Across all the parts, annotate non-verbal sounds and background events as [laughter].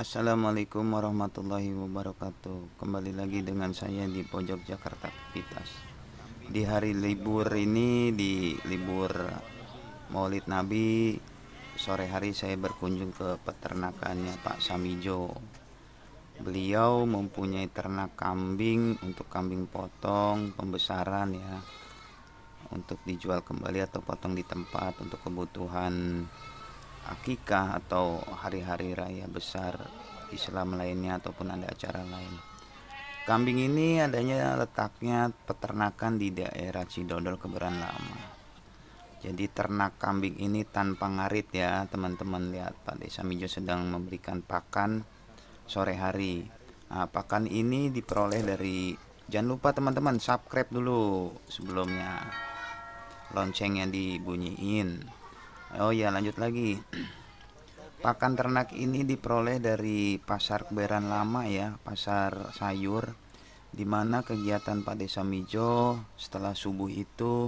Assalamualaikum warahmatullahi wabarakatuh Kembali lagi dengan saya di Pojok Jakarta Pitas Di hari libur ini, di libur maulid Nabi Sore hari saya berkunjung ke peternakannya Pak Samijo Beliau mempunyai ternak kambing untuk kambing potong, pembesaran ya Untuk dijual kembali atau potong di tempat untuk kebutuhan akikah atau hari-hari raya besar Islam lainnya ataupun ada acara lain. Kambing ini adanya letaknya peternakan di daerah Cidodol Keberan Lama. Jadi ternak kambing ini tanpa ngarit ya teman-teman lihat Pak Desa Mijo sedang memberikan pakan sore hari. Nah, pakan ini diperoleh dari jangan lupa teman-teman subscribe dulu sebelumnya loncengnya dibunyiin oh ya lanjut lagi [clears throat] pakan ternak ini diperoleh dari pasar kebayoran lama ya pasar sayur di mana kegiatan Pak Desa Mijo setelah subuh itu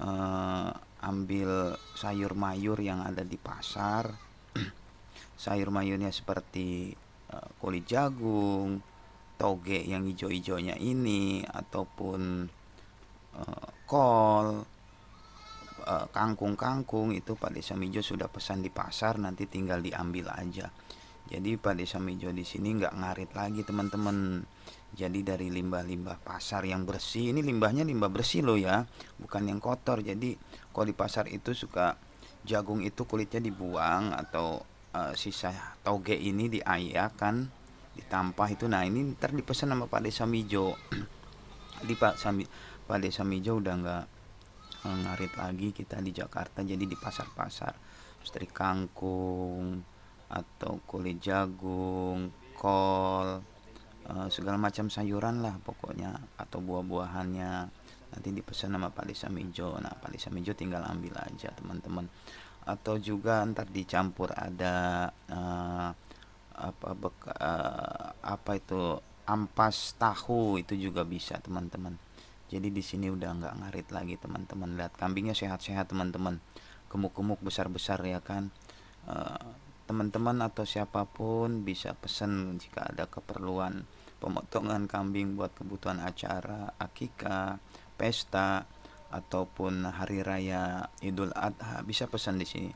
eh, ambil sayur mayur yang ada di pasar [clears throat] sayur mayurnya seperti eh, kulit jagung toge yang hijau-hijaunya ini ataupun eh, kol Eh, kangkung-kangkung itu Pak Desa Mijo sudah pesan di pasar nanti tinggal diambil aja jadi Pak Desa Mijo di sini nggak ngarit lagi teman-teman jadi dari limbah-limbah pasar yang bersih ini limbahnya limbah bersih loh ya bukan yang kotor jadi kalau di pasar itu suka jagung itu kulitnya dibuang atau uh, sisa toge ini diayakan ditampah itu nah ini ntar dipesan sama Pak Desa Mijo [clears throat] di Pak Sami Pak Desa Mijo udah nggak Eh, ngarit lagi kita di Jakarta jadi di pasar-pasar seperti kangkung atau kulit jagung kol eh, segala macam sayuran lah pokoknya atau buah-buahannya nanti dipesan sama Pak Lisa Mijo nah Pak Lisa Mijo tinggal ambil aja teman-teman atau juga ntar dicampur ada uh, apa beka, uh, apa itu ampas tahu itu juga bisa teman-teman jadi di sini udah nggak ngarit lagi teman-teman lihat kambingnya sehat-sehat teman-teman gemuk-gemuk besar-besar ya kan eh, teman-teman uh, atau siapapun bisa pesen jika ada keperluan pemotongan kambing buat kebutuhan acara akikah pesta ataupun hari raya Idul Adha bisa pesan di sini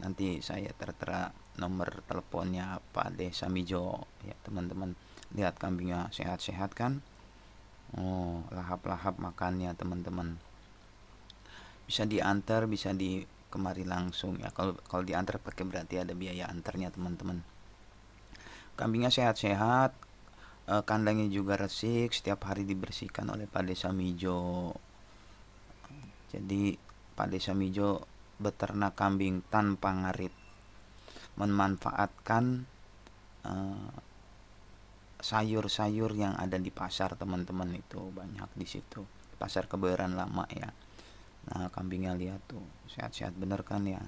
nanti saya tertera nomor teleponnya Pak Desa Mijo ya teman-teman lihat kambingnya sehat-sehat kan oh lahap-lahap makannya teman-teman bisa diantar bisa di kemari langsung ya kalau kalau diantar pakai berarti ada biaya antarnya teman-teman kambingnya sehat-sehat e, kandangnya juga resik setiap hari dibersihkan oleh Pak Desa Mijo jadi Pak Desa Mijo beternak kambing tanpa ngarit memanfaatkan eh, sayur-sayur yang ada di pasar teman-teman itu banyak di situ pasar kebayoran lama ya nah kambingnya lihat tuh sehat-sehat bener kan ya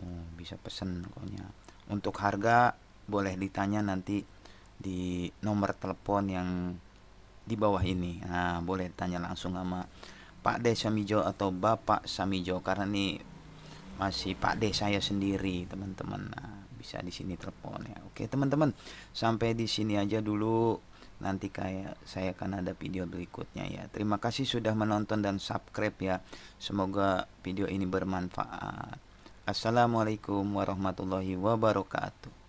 oh, bisa pesen pokoknya untuk harga boleh ditanya nanti di nomor telepon yang di bawah ini nah boleh tanya langsung sama Pak De Samijo atau Bapak Samijo karena ini masih Pak De saya sendiri teman-teman nah, bisa di sini telepon ya oke teman-teman sampai di sini aja dulu nanti kayak saya akan ada video berikutnya ya terima kasih sudah menonton dan subscribe ya semoga video ini bermanfaat assalamualaikum warahmatullahi wabarakatuh